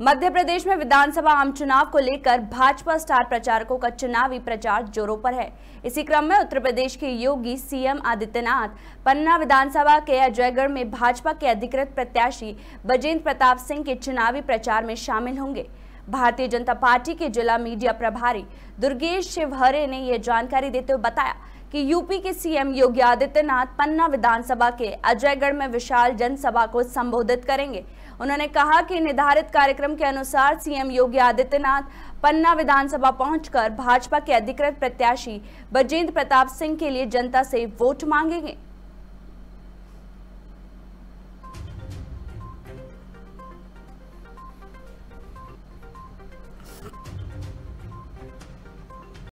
मध्य प्रदेश में विधानसभा आम चुनाव को लेकर भाजपा स्टार प्रचारकों का चुनावी प्रचार जोरों पर है इसी क्रम में उत्तर प्रदेश के योगी सीएम आदित्यनाथ पन्ना विधानसभा के अजयगढ़ में भाजपा के अधिकृत प्रत्याशी बजेंद्र प्रताप सिंह के चुनावी प्रचार में शामिल होंगे भारतीय जनता पार्टी के जिला मीडिया प्रभारी दुर्गेश शिवहरे ने यह जानकारी देते हुए बताया कि यूपी के सीएम योगी आदित्यनाथ पन्ना विधानसभा के अजयगढ़ में विशाल जनसभा को संबोधित करेंगे उन्होंने कहा कि निर्धारित कार्यक्रम के अनुसार सीएम योगी आदित्यनाथ पन्ना विधानसभा पहुंचकर भाजपा के अधिकृत प्रत्याशी बजेंद्र प्रताप सिंह के लिए जनता से वोट मांगेंगे